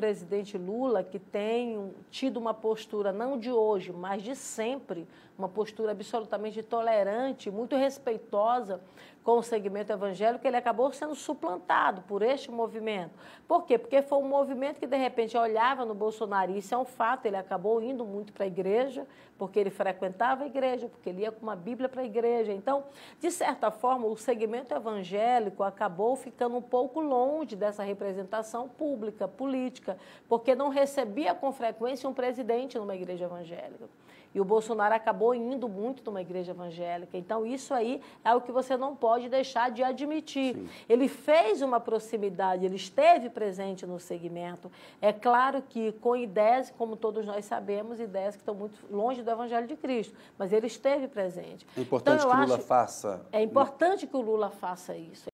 presidente Lula, que tem tido uma postura, não de hoje, mas de sempre, uma postura absolutamente tolerante, muito respeitosa com o segmento evangélico, ele acabou sendo suplantado por este movimento. Por quê? Porque foi um movimento que, de repente, olhava no Bolsonaro, isso é um fato, ele acabou indo muito para a igreja, porque ele frequentava a igreja, porque ele ia com uma Bíblia para a igreja. Então, de certa forma, o segmento evangélico acabou ficando um pouco longe dessa representação pública, política política, porque não recebia com frequência um presidente numa igreja evangélica. E o Bolsonaro acabou indo muito numa igreja evangélica. Então, isso aí é o que você não pode deixar de admitir. Sim. Ele fez uma proximidade, ele esteve presente no segmento. É claro que com ideias, como todos nós sabemos, ideias que estão muito longe do Evangelho de Cristo, mas ele esteve presente. É então, importante então, que o Lula faça. É importante que o Lula faça isso.